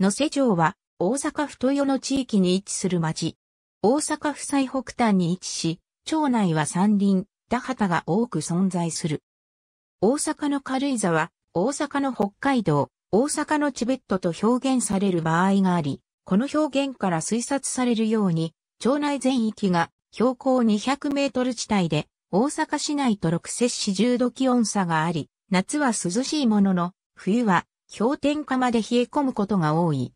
野瀬城は、大阪府豊の地域に位置する町。大阪府最北端に位置し、町内は山林、田畑が多く存在する。大阪の軽井沢、大阪の北海道、大阪のチベットと表現される場合があり、この表現から推察されるように、町内全域が標高200メートル地帯で、大阪市内と六摂市10度気温差があり、夏は涼しいものの、冬は氷点下まで冷え込むことが多い。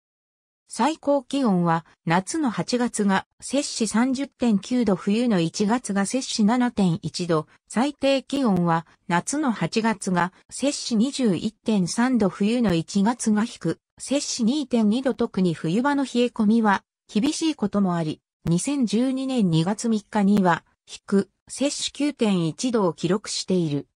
最高気温は夏の8月が摂氏30.9度冬の1月が摂氏7.1度、最低気温は夏の8月が摂氏21.3度冬の1月が低、摂氏2.2度特に冬場の冷え込みは厳しいこともあり、2012年2月3日には低、摂氏9.1度を記録している。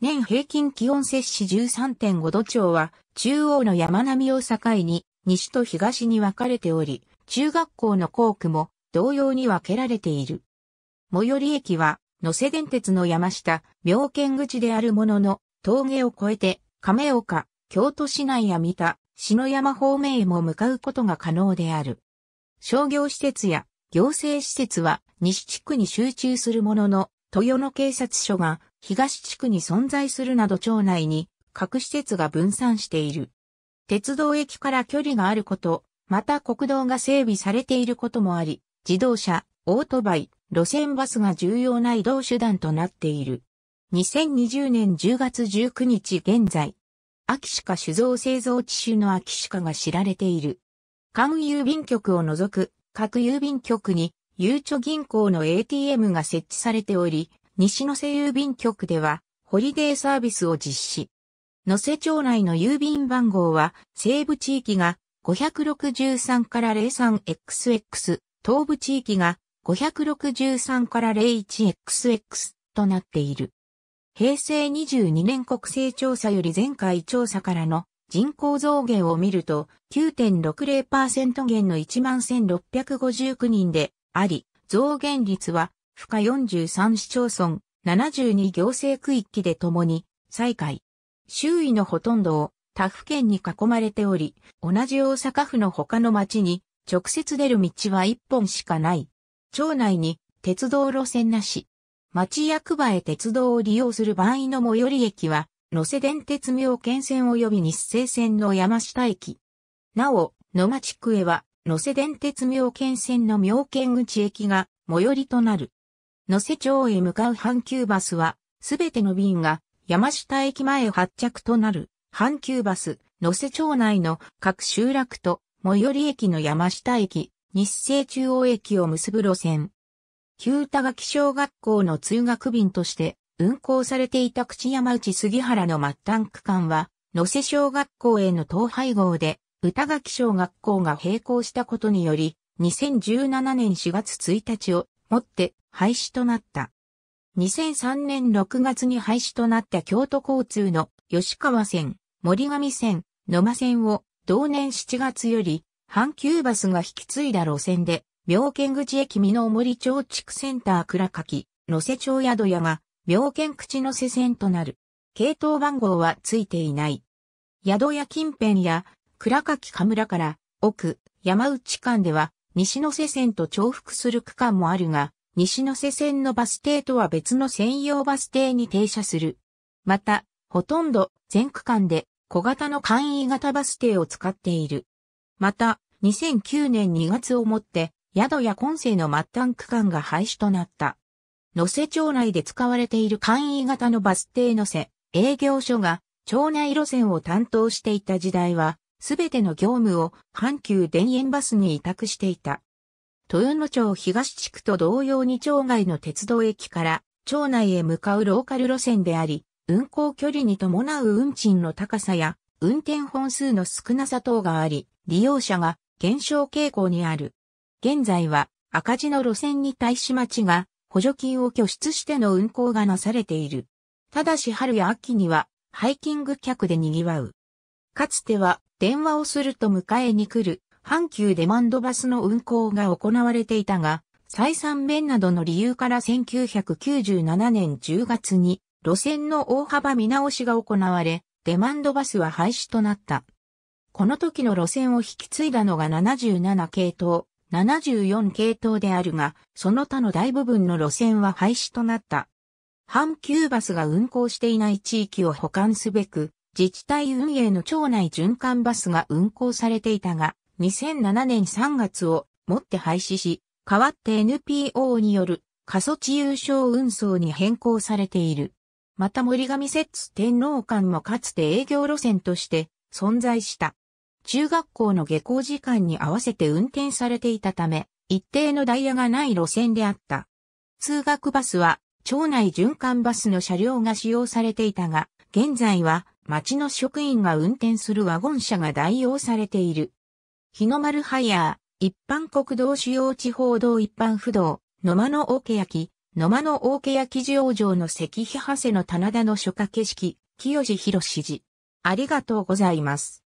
年平均気温摂氏13.5度町は、中央の山並みを境に、西と東に分かれており、中学校の校区も同様に分けられている。最寄り駅は、野瀬電鉄の山下、妙見口であるものの、峠を越えて、亀岡、京都市内や三田、篠山方面へも向かうことが可能である。商業施設や行政施設は西地区に集中するものの、豊野警察署が東地区に存在するなど町内に各施設が分散している。鉄道駅から距離があること、また国道が整備されていることもあり、自動車、オートバイ、路線バスが重要な移動手段となっている。2020年10月19日現在、秋鹿酒造製造地種の秋鹿が知られている。関郵便局を除く各郵便局に、ゆうちょ銀行の ATM が設置されており、西野瀬郵便局では、ホリデーサービスを実施。野瀬町内の郵便番号は、西部地域が563から 03XX、東部地域が563から 01XX となっている。平成22年国勢調査より前回調査からの人口増減を見ると9.60%減の11,659人であり、増減率は府下43市町村、72行政区域で共に、再開。周囲のほとんどを他府県に囲まれており、同じ大阪府の他の町に直接出る道は一本しかない。町内に鉄道路線なし。町役場へ鉄道を利用する場合の最寄り駅は、野瀬電鉄妙見線及び日清線の山下駅。なお、野町区へは、野瀬電鉄妙見線の妙見口駅が最寄りとなる。野瀬町へ向かう阪急バスは、すべての便が山下駅前発着となる阪急バス、野瀬町内の各集落と最寄り駅の山下駅、日清中央駅を結ぶ路線。旧田垣小学校の通学便として運行されていた口山内杉原の末端区間は、野瀬小学校への統廃合で、歌垣小学校が並行したことにより、2017年4月1日をもって廃止となった。2003年6月に廃止となった京都交通の吉川線、森上線、野間線を同年7月より阪急バスが引き継いだ路線で、妙見口駅美濃森町地区センター倉垣、野瀬町宿屋が妙見口の瀬線となる。系統番号はついていない。宿屋近辺や倉垣神村から奥、山内間では西野瀬線と重複する区間もあるが、西野瀬線のバス停とは別の専用バス停に停車する。また、ほとんど全区間で小型の簡易型バス停を使っている。また、2009年2月をもって、宿や今世の末端区間が廃止となった。野瀬町内で使われている簡易型のバス停野瀬営業所が町内路線を担当していた時代は、すべての業務を阪急田園バスに委託していた。豊野町東地区と同様に町外の鉄道駅から町内へ向かうローカル路線であり、運行距離に伴う運賃の高さや運転本数の少なさ等があり、利用者が減少傾向にある。現在は赤字の路線に対し町が補助金を拠出しての運行がなされている。ただし春や秋にはハイキング客で賑わう。かつては電話をすると迎えに来る阪急デマンドバスの運行が行われていたが、採算面などの理由から1997年10月に路線の大幅見直しが行われ、デマンドバスは廃止となった。この時の路線を引き継いだのが77系統、74系統であるが、その他の大部分の路線は廃止となった。阪急バスが運行していない地域を保管すべく、自治体運営の町内循環バスが運行されていたが、2007年3月をもって廃止し、代わって NPO による過疎地優勝運送に変更されている。また森上摂津天皇間もかつて営業路線として存在した。中学校の下校時間に合わせて運転されていたため、一定のダイヤがない路線であった。通学バスは、町内循環バスの車両が使用されていたが、現在は町の職員が運転するワゴン車が代用されている。日の丸ハイヤー、一般国道主要地方道一般不動、野間の大家焼、野間の大家焼上場の石碑長谷の棚田の初夏景色、清志博氏寺。ありがとうございます。